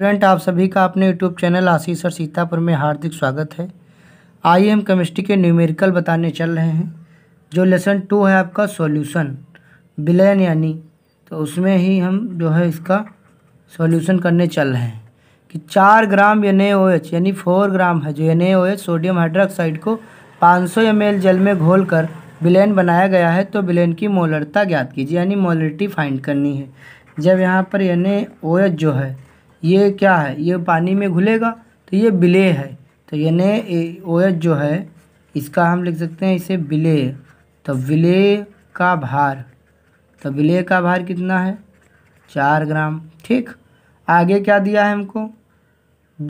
friend आप सभी का अपने यूट्यूब चैनल आशीष और सीतापुर में हार्दिक स्वागत है आई एम केमिस्ट्री के न्यूमेरिकल बताने चल रहे हैं जो लेसन टू है आपका सॉल्यूशन बिलयन यानी तो उसमें ही हम जो है इसका सॉल्यूशन करने चल रहे हैं कि चार ग्राम एन यानी फोर ग्राम है जो एन सोडियम हाइड्रोक्साइड को पाँच सौ जल में घोल कर विलयन बनाया गया है तो विलयन की मोलरता ज्ञात कीजिए यानी मोलरिटी फाइंड करनी है जब यहाँ पर एन जो है ये क्या है ये पानी में घुलेगा तो ये बिले है तो यानी ओ एच जो है इसका हम लिख सकते हैं इसे बिले तो विले का भार तो विले का भार कितना है चार ग्राम ठीक आगे क्या दिया है हमको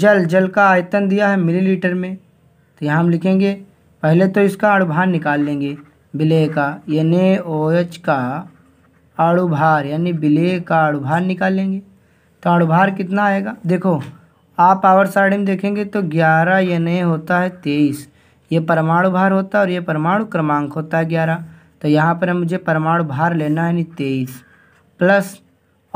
जल जल का आयतन दिया है मिलीलीटर में तो यहाँ हम लिखेंगे पहले तो इसका अणुभार निकाल लेंगे बिले का यानी ओ एच का अड़ुभार यानी बिले का निकाल लेंगे ताड़भार कितना आएगा देखो आप पावर सारणी में देखेंगे तो ग्यारह नए होता है तेईस ये परमाणु भार होता है और ये परमाणु क्रमांक होता है ग्यारह तो यहाँ पर मुझे परमाणु भार लेना है नहीं तेईस प्लस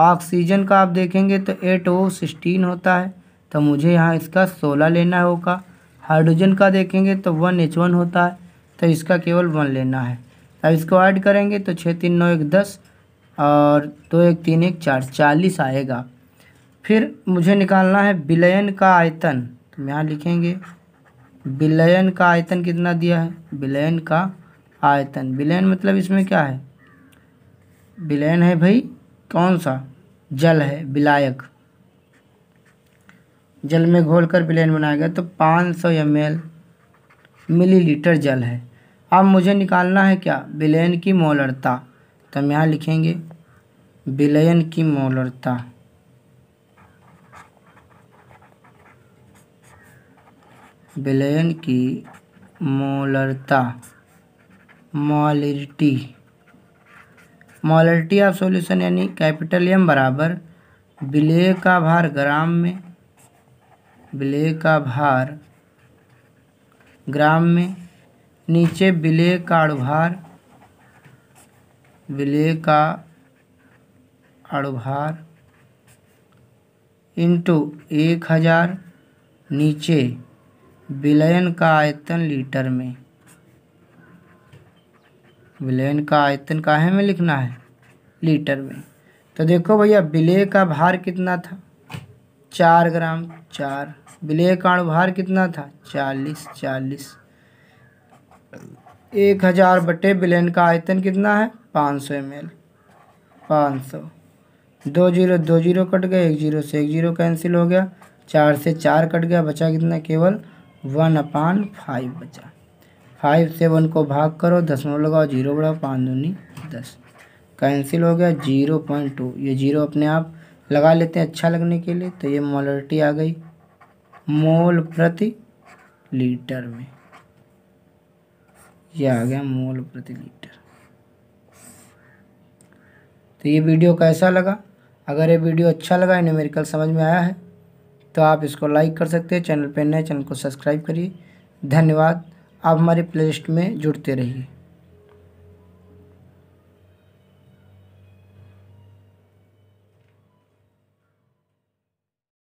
ऑक्सीजन का आप देखेंगे तो एट ओ सिक्सटीन होता है तो मुझे यहाँ इसका सोलह लेना होगा हाइड्रोजन का देखेंगे तो वन एच वन होता है तो इसका केवल वन लेना है अब इसको ऐड करेंगे तो छः तीन नौ एक दस और दो एक तीन एक चार चालीस आएगा फिर मुझे निकालना है विलयन का आयतन तो यहाँ लिखेंगे विलयन का आयतन कितना दिया है विलयन का आयतन विलयन मतलब इसमें क्या है विलयन है भाई कौन सा जल है विलायक जल में घोल कर विलयन बनाया गया तो पाँच सौ एम एल मिलीलीटर जल है अब मुझे निकालना है क्या विलयन की मोलरता तो हम यहाँ लिखेंगे विलयन की मोलरता विलयन की मोलरता मॉलिटी मॉलिटी ऑफ सॉल्यूशन यानी कैपिटल एम बराबर विलय का भार ग्राम में विलय का भार ग्राम में नीचे विलय का अणुभार विलय का अणुभार इंटू एक हज़ार नीचे विलयन का आयतन लीटर में विलयन का आयतन काहे में लिखना है लीटर में तो देखो भैया विलय का भार कितना था चार ग्राम चार विलय का भार कितना था चालीस चालीस एक हज़ार बटे विलयन का आयतन कितना है पाँच सौ एम एल पाँच सौ दो जीरो दो जीरो कट गए एक जीरो से एक जीरो कैंसिल हो गया चार से चार कट गया बचा कितना केवल वन अपान फाइव बचा फाइव से वन को भाग करो दसमलव लगाओ जीरो बढ़ाओ पाँच दूनी दस कैंसिल हो गया जीरो पॉइंट टू ये जीरो अपने आप लगा लेते हैं अच्छा लगने के लिए तो ये मोलरिटी आ गई मोल प्रति लीटर में ये आ गया मोल प्रति लीटर तो ये वीडियो कैसा लगा अगर ये वीडियो अच्छा लगा न्यूमेरिकल समझ में आया है तो आप इसको लाइक कर सकते हैं चैनल पर नए चैनल को सब्सक्राइब करिए धन्यवाद आप हमारे प्ले में जुड़ते रहिए